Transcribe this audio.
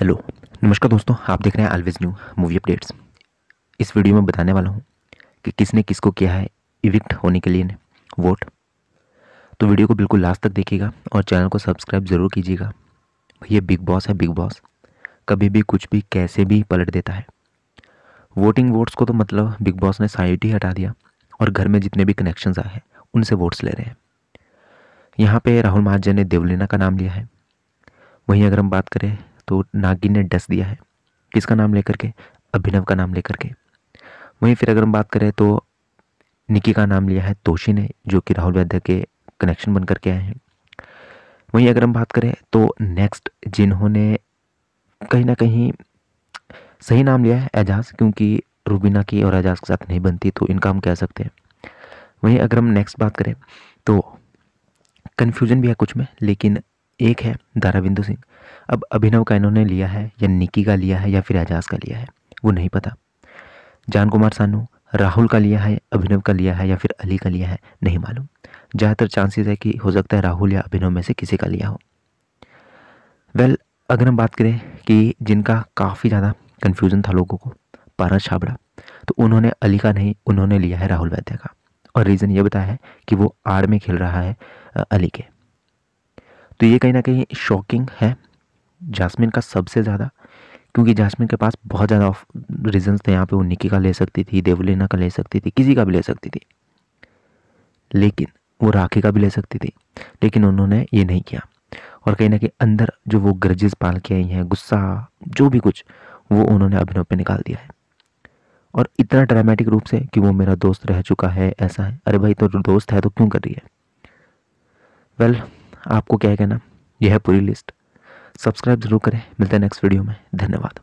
hello नमस्कार दोस्तों आप देख रहे हैं ऑलवेज न्यू मूवी अपडेट्स इस वीडियो में बताने वाला हूँ कि किसने किसको किया है इविक्ट होने के लिए वोट तो वीडियो को बिल्कुल लास्ट तक देखिएगा और चैनल को सब्सक्राइब ज़रूर कीजिएगा भैया बिग बॉस है बिग बॉस कभी भी कुछ भी कैसे भी पलट देता है वोटिंग वोट्स को तो मतलब बिग बॉस ने साइड ही हटा दिया और घर में जितने भी कनेक्शन आए हैं उनसे वोट्स ले रहे हैं यहाँ पे राहुल महाजन ने देवलीना का नाम लिया है वहीं अगर हम बात करें तो नागिन ने डस दिया है किसका नाम लेकर के अभिनव का नाम लेकर के वहीं फिर अगर हम बात करें तो निकी का नाम लिया है तोशी ने जो कि राहुल वैद्य के कनेक्शन बन करके आए हैं वहीं अगर हम बात करें तो नेक्स्ट जिन्होंने कहीं ना कहीं सही नाम लिया है एजाज क्योंकि रूबीना की और एजाज के साथ नहीं बनती तो इनका हम कह सकते हैं वहीं अगर हम नेक्स्ट बात करें तो कन्फ्यूजन भी है कुछ में लेकिन एक है दाराबिंदु सिंह अब अभिनव का इन्होंने लिया है या निकी का लिया है या फिर एजाज का लिया है वो नहीं पता जान कुमार सानू राहुल का लिया है अभिनव का लिया है या फिर अली का लिया है नहीं मालूम ज़्यादातर चांसेस है कि हो सकता है राहुल या अभिनव में से किसी का लिया हो वेल well, अगर हम बात करें कि जिनका काफ़ी ज़्यादा कन्फ्यूज़न था लोगों को पारा छाबड़ा तो उन्होंने अली का नहीं उन्होंने लिया है राहुल वैद्य का और रीज़न ये बताया है कि वो आड़ में खेल रहा है अली के तो ये कहीं ना कहीं शॉकिंग है जासमिन का सबसे ज़्यादा क्योंकि जासमिन के पास बहुत ज़्यादा रीजंस थे यहाँ पे वो निकी का ले सकती थी देवलीना का ले सकती थी किसी का भी ले सकती थी लेकिन वो राखी का भी ले सकती थी लेकिन उन्होंने ये नहीं किया और कहीं ना कहीं अंदर जो वो ग्रजेस पाल के आई हैं गुस्सा जो भी कुछ वो उन्होंने अभिनव पर निकाल दिया है और इतना ड्रामेटिक रूप से कि वो मेरा दोस्त रह चुका है ऐसा है अरे भाई तो दोस्त है तो क्यों कर रही है वेल well, आपको क्या कहना यह है पूरी लिस्ट सब्सक्राइब जरूर करें मिलते हैं नेक्स्ट वीडियो में धन्यवाद